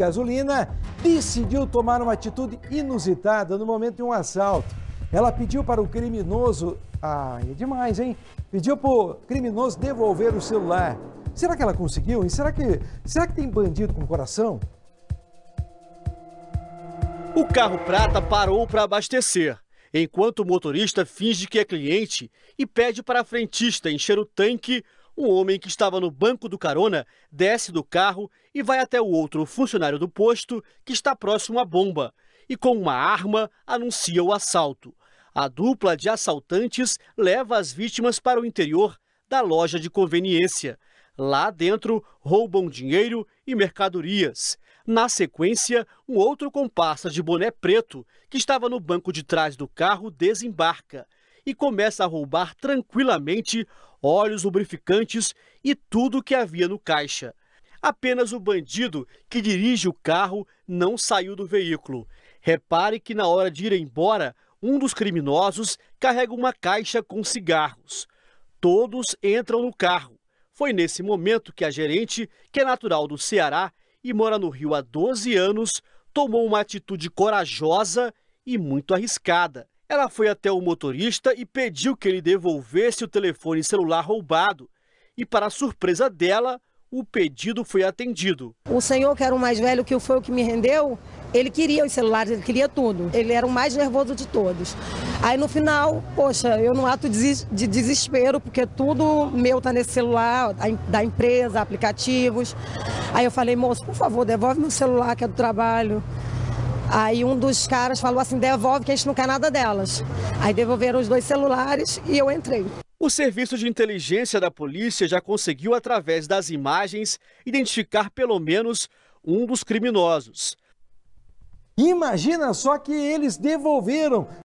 gasolina, decidiu tomar uma atitude inusitada no momento de um assalto. Ela pediu para o criminoso. Ai, é demais, hein? Pediu para o criminoso devolver o celular. Será que ela conseguiu? E será que, será que tem bandido com coração? O carro prata parou para abastecer, enquanto o motorista finge que é cliente e pede para a frentista encher o tanque um homem que estava no banco do carona desce do carro e vai até o outro funcionário do posto que está próximo à bomba e, com uma arma, anuncia o assalto. A dupla de assaltantes leva as vítimas para o interior da loja de conveniência. Lá dentro, roubam dinheiro e mercadorias. Na sequência, um outro comparsa de boné preto, que estava no banco de trás do carro, desembarca e começa a roubar tranquilamente óleos lubrificantes e tudo que havia no caixa. Apenas o bandido que dirige o carro não saiu do veículo. Repare que na hora de ir embora, um dos criminosos carrega uma caixa com cigarros. Todos entram no carro. Foi nesse momento que a gerente, que é natural do Ceará e mora no Rio há 12 anos, tomou uma atitude corajosa e muito arriscada. Ela foi até o motorista e pediu que ele devolvesse o telefone celular roubado. E, para surpresa dela, o pedido foi atendido. O senhor, que era o mais velho, que foi o que me rendeu, ele queria os celulares, ele queria tudo. Ele era o mais nervoso de todos. Aí no final, poxa, eu no ato de desespero, porque tudo meu está nesse celular, da empresa, aplicativos. Aí eu falei, moço, por favor, devolve meu celular que é do trabalho. Aí um dos caras falou assim: devolve que a gente não quer nada delas. Aí devolveram os dois celulares e eu entrei. O serviço de inteligência da polícia já conseguiu, através das imagens, identificar pelo menos um dos criminosos. Imagina só que eles devolveram